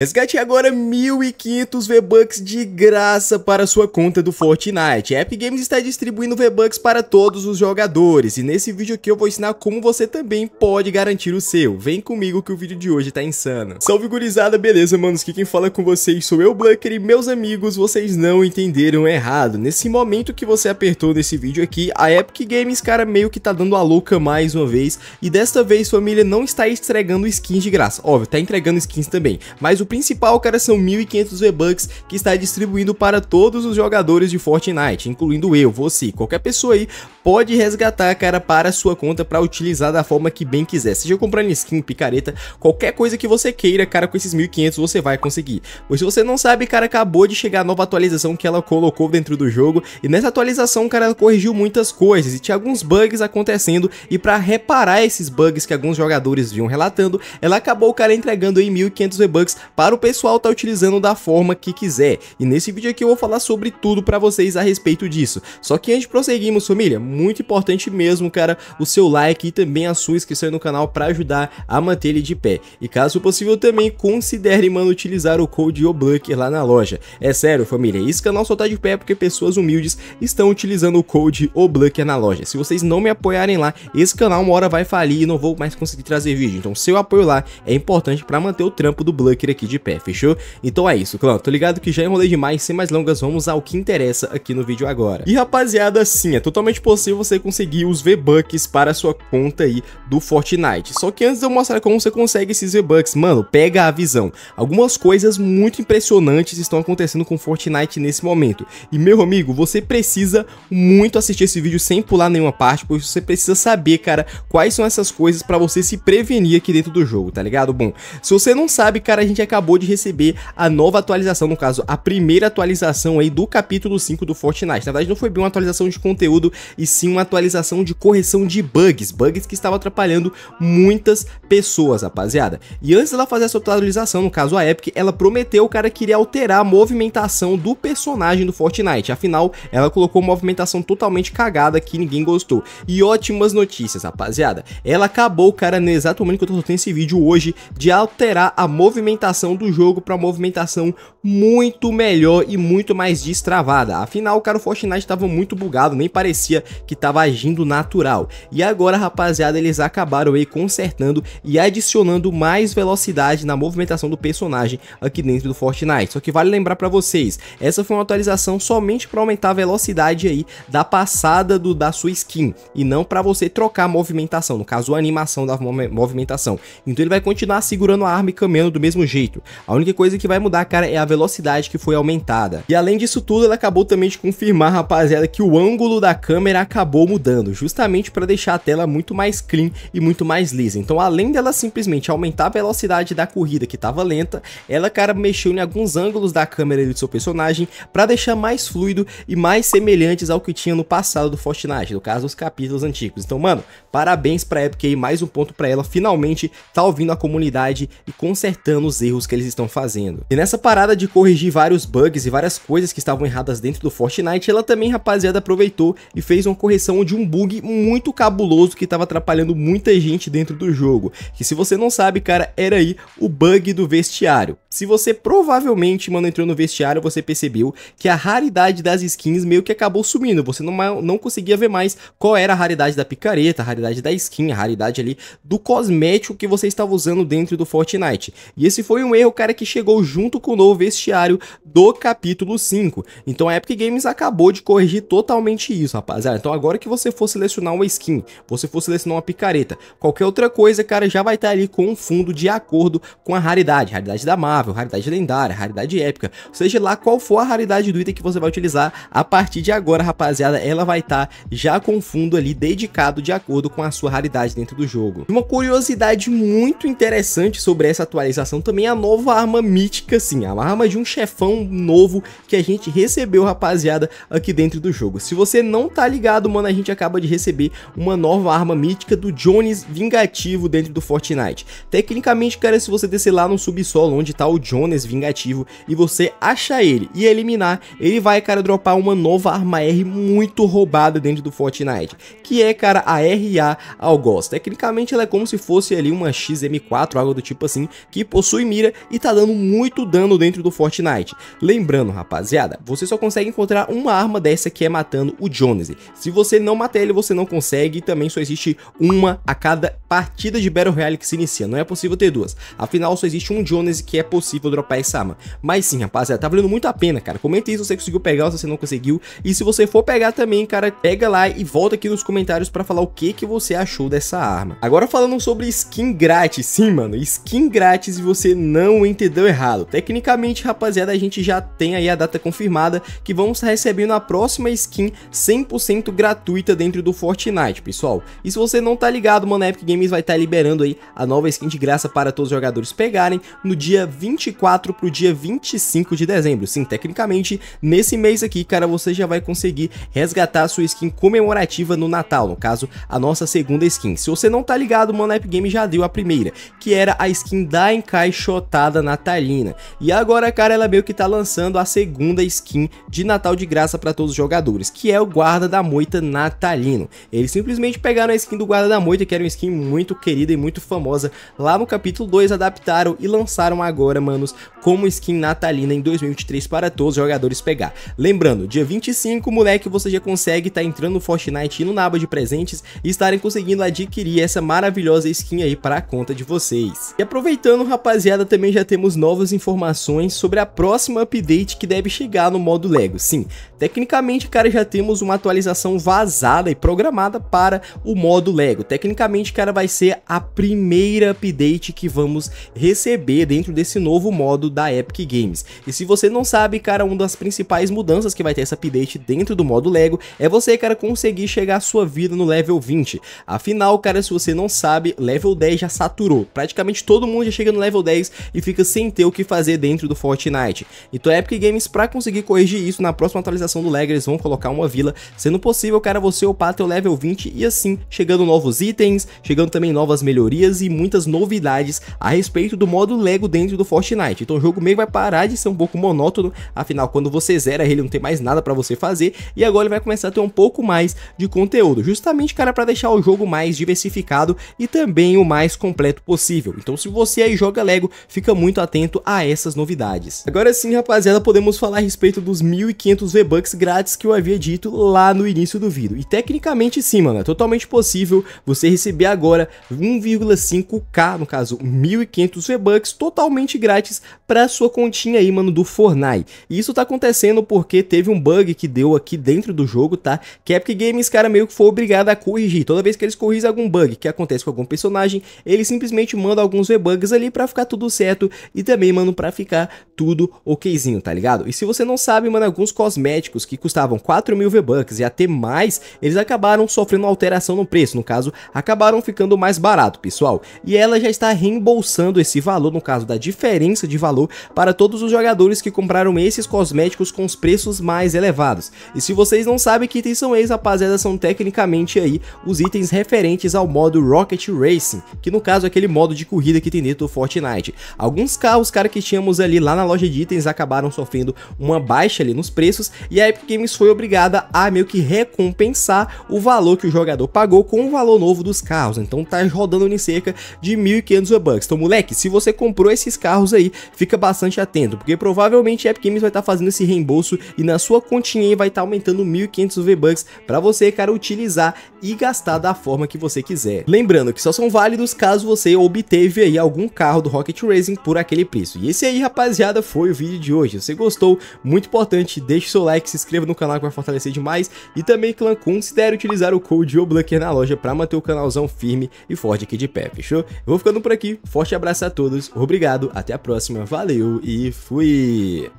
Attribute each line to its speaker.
Speaker 1: Resgate agora 1.500 V-Bucks de graça para sua conta do Fortnite. A Epic Games está distribuindo V-Bucks para todos os jogadores e nesse vídeo aqui eu vou ensinar como você também pode garantir o seu. Vem comigo que o vídeo de hoje tá insano. Salve gurizada, beleza manos? Que quem fala com vocês sou eu, Blanker, e meus amigos, vocês não entenderam errado. Nesse momento que você apertou nesse vídeo aqui, a Epic Games, cara, meio que tá dando a louca mais uma vez e desta vez, família, não está entregando skins de graça. Óbvio, tá entregando skins também, mas o principal, cara, são 1.500 V-Bucks que está distribuindo para todos os jogadores de Fortnite, incluindo eu, você, qualquer pessoa aí pode resgatar, cara, para sua conta para utilizar da forma que bem quiser. Seja comprando skin, picareta, qualquer coisa que você queira, cara, com esses 1.500 você vai conseguir. Pois se você não sabe, cara, acabou de chegar a nova atualização que ela colocou dentro do jogo e nessa atualização, cara, ela corrigiu muitas coisas e tinha alguns bugs acontecendo e para reparar esses bugs que alguns jogadores vinham relatando, ela acabou, cara, entregando aí 1.500 V-Bucks para o pessoal estar tá utilizando da forma que quiser. E nesse vídeo aqui eu vou falar sobre tudo para vocês a respeito disso. Só que antes de prosseguirmos, família, muito importante mesmo, cara, o seu like e também a sua inscrição no canal para ajudar a manter ele de pé. E caso possível também, considere, mano, utilizar o code OBLUCKER lá na loja. É sério, família, esse canal só tá de pé porque pessoas humildes estão utilizando o code OBLUCKER na loja. Se vocês não me apoiarem lá, esse canal uma hora vai falir e não vou mais conseguir trazer vídeo. Então seu apoio lá é importante para manter o trampo do Blucker aqui de pé, fechou? Então é isso, clã, tô ligado que já enrolei demais, sem mais longas, vamos ao que interessa aqui no vídeo agora. E rapaziada, sim, é totalmente possível você conseguir os V-Bucks para sua conta aí do Fortnite. Só que antes de eu mostrar como você consegue esses V-Bucks, mano, pega a visão. Algumas coisas muito impressionantes estão acontecendo com Fortnite nesse momento. E meu amigo, você precisa muito assistir esse vídeo sem pular nenhuma parte, pois você precisa saber, cara, quais são essas coisas para você se prevenir aqui dentro do jogo, tá ligado? Bom, se você não sabe, cara, a gente acaba acabou de receber a nova atualização, no caso, a primeira atualização aí do capítulo 5 do Fortnite. Na verdade, não foi bem uma atualização de conteúdo, e sim uma atualização de correção de bugs, bugs que estavam atrapalhando muitas pessoas, rapaziada. E antes dela fazer essa atualização, no caso a Epic, ela prometeu o cara que iria alterar a movimentação do personagem do Fortnite. Afinal, ela colocou uma movimentação totalmente cagada que ninguém gostou. E ótimas notícias, rapaziada. Ela acabou, cara, no exato momento que eu tô soltando esse vídeo hoje, de alterar a movimentação do jogo para movimentação muito melhor e muito mais destravada. Afinal, cara, o Fortnite estava muito bugado, nem parecia que estava agindo natural. E agora, rapaziada, eles acabaram aí consertando e adicionando mais velocidade na movimentação do personagem aqui dentro do Fortnite. Só que vale lembrar para vocês, essa foi uma atualização somente para aumentar a velocidade aí da passada do da sua skin e não para você trocar a movimentação, no caso a animação da movimentação. Então ele vai continuar segurando a arma e caminhando do mesmo jeito jeito. A única coisa que vai mudar, cara, é a velocidade que foi aumentada. E além disso tudo, ela acabou também de confirmar, rapaziada, que o ângulo da câmera acabou mudando, justamente para deixar a tela muito mais clean e muito mais lisa. Então, além dela simplesmente aumentar a velocidade da corrida que estava lenta, ela, cara, mexeu em alguns ângulos da câmera do seu personagem para deixar mais fluido e mais semelhantes ao que tinha no passado do Fortnite, no caso, os capítulos antigos. Então, mano, parabéns pra Epic aí, mais um ponto para ela, finalmente tá ouvindo a comunidade e consertando os erros erros que eles estão fazendo. E nessa parada de corrigir vários bugs e várias coisas que estavam erradas dentro do Fortnite, ela também, rapaziada, aproveitou e fez uma correção de um bug muito cabuloso que estava atrapalhando muita gente dentro do jogo. Que se você não sabe, cara, era aí o bug do vestiário. Se você provavelmente, mano, entrou no vestiário, você percebeu que a raridade das skins meio que acabou sumindo. Você não, não conseguia ver mais qual era a raridade da picareta, a raridade da skin, a raridade ali do cosmético que você estava usando dentro do Fortnite. E esse foi um um erro, cara, que chegou junto com o novo vestiário do capítulo 5. Então a Epic Games acabou de corrigir totalmente isso, rapaziada. Então agora que você for selecionar uma skin, você for selecionar uma picareta, qualquer outra coisa, cara, já vai estar ali com um fundo de acordo com a raridade. Raridade da Marvel, raridade lendária, raridade épica, seja lá qual for a raridade do item que você vai utilizar, a partir de agora, rapaziada, ela vai estar já com fundo ali dedicado de acordo com a sua raridade dentro do jogo. Uma curiosidade muito interessante sobre essa atualização também é a nova arma mítica, assim, a arma de um chefão novo que a gente recebeu, rapaziada, aqui dentro do jogo. Se você não tá ligado, mano, a gente acaba de receber uma nova arma mítica do Jones Vingativo dentro do Fortnite. Tecnicamente, cara, se você descer lá no subsolo onde tá o Jones Vingativo e você achar ele e eliminar, ele vai, cara, dropar uma nova arma R muito roubada dentro do Fortnite, que é, cara, a RA Algoz. Tecnicamente, ela é como se fosse ali uma XM4, algo do tipo assim, que possui mira dia e tá dando muito dano dentro do Fortnite. Lembrando, rapaziada, você só consegue encontrar uma arma dessa que é matando o Jones. Se você não matar ele, você não consegue e também só existe uma a cada partida de Battle Royale que se inicia, não é possível ter duas. Afinal, só existe um Jones que é possível dropar essa arma. Mas sim, rapaziada, tá valendo muito a pena, cara. Comente aí se você conseguiu pegar ou se você não conseguiu. E se você for pegar também, cara, pega lá e volta aqui nos comentários pra falar o que, que você achou dessa arma. Agora falando sobre skin grátis, sim, mano, skin grátis e você não não entendeu errado. Tecnicamente, rapaziada, a gente já tem aí a data confirmada que vamos recebendo a próxima skin 100% gratuita dentro do Fortnite, pessoal. E se você não tá ligado, mano, a Epic Games vai estar tá liberando aí a nova skin de graça para todos os jogadores pegarem no dia 24 pro dia 25 de dezembro. Sim, tecnicamente, nesse mês aqui, cara, você já vai conseguir resgatar a sua skin comemorativa no Natal, no caso, a nossa segunda skin. Se você não tá ligado, mano, a Epic Games já deu a primeira, que era a skin da Encaixotada natalina. E agora, cara, ela meio que tá lançando a segunda skin de Natal de graça para todos os jogadores, que é o guarda da moita natalino. Eles simplesmente pegaram a skin do guarda da moita, que era uma skin muito querida e muito famosa lá no capítulo 2, adaptaram e lançaram agora, manos, como skin natalina em 2023 para todos os jogadores pegar. Lembrando, dia 25, moleque, você já consegue estar tá entrando no Fortnite e no Naba de presentes e estarem conseguindo adquirir essa maravilhosa skin aí para a conta de vocês. E aproveitando, rapaziada, também também já temos novas informações sobre a próxima update que deve chegar no modo LEGO. Sim, tecnicamente, cara, já temos uma atualização vazada e programada para o modo LEGO. Tecnicamente, cara, vai ser a primeira update que vamos receber dentro desse novo modo da Epic Games. E se você não sabe, cara, uma das principais mudanças que vai ter essa update dentro do modo LEGO é você, cara, conseguir chegar a sua vida no level 20. Afinal, cara, se você não sabe, level 10 já saturou. Praticamente todo mundo já chega no level 10 e fica sem ter o que fazer dentro do Fortnite. Então a Epic Games, para conseguir corrigir isso, na próxima atualização do Lego, eles vão colocar uma vila, sendo possível, cara, você upar teu level 20 e assim, chegando novos itens, chegando também novas melhorias e muitas novidades a respeito do modo Lego dentro do Fortnite. Então o jogo meio vai parar de ser um pouco monótono, afinal quando você zera ele não tem mais nada para você fazer e agora ele vai começar a ter um pouco mais de conteúdo, justamente cara para deixar o jogo mais diversificado e também o mais completo possível. Então se você aí joga Lego, fica muito atento a essas novidades. Agora sim, rapaziada, podemos falar a respeito dos 1.500 V-Bucks grátis que eu havia dito lá no início do vídeo. E tecnicamente sim, mano, é totalmente possível você receber agora 1,5k, no caso 1.500 V-Bucks, totalmente grátis para sua continha aí, mano, do Fortnite. E isso tá acontecendo porque teve um bug que deu aqui dentro do jogo, tá? Que é Epic Games, cara, meio que foi obrigado a corrigir. Toda vez que eles corrigem algum bug que acontece com algum personagem, eles simplesmente mandam alguns V-Bucks ali para ficar tudo certo e também, mano, pra ficar tudo okzinho, tá ligado? E se você não sabe, mano, alguns cosméticos que custavam 4 mil V-Bucks e até mais, eles acabaram sofrendo alteração no preço, no caso, acabaram ficando mais barato, pessoal. E ela já está reembolsando esse valor, no caso da diferença de valor, para todos os jogadores que compraram esses cosméticos com os preços mais elevados. E se vocês não sabem que itens são esses, rapaziada, são tecnicamente aí os itens referentes ao modo Rocket Racing, que no caso é aquele modo de corrida que tem dentro do Fortnite. Alguns carros, cara, que tínhamos ali lá na loja de itens acabaram sofrendo uma baixa ali nos preços e a Epic Games foi obrigada a meio que recompensar o valor que o jogador pagou com o valor novo dos carros. Então tá rodando em cerca de 1.500 V-Bucks. Então, moleque, se você comprou esses carros aí, fica bastante atento, porque provavelmente a Epic Games vai estar tá fazendo esse reembolso e na sua continha vai estar tá aumentando 1.500 V-Bucks para você, cara, utilizar e gastar da forma que você quiser. Lembrando que só são válidos caso você obteve aí algum carro do Rocket Race Racing por aquele preço. E esse aí, rapaziada, foi o vídeo de hoje. Se você gostou, muito importante, deixe seu like, se inscreva no canal que vai fortalecer demais. E também, clã, considere utilizar o code OBLUCKER na loja para manter o canalzão firme e forte aqui de pé, fechou? Eu vou ficando por aqui, forte abraço a todos, obrigado, até a próxima, valeu e fui!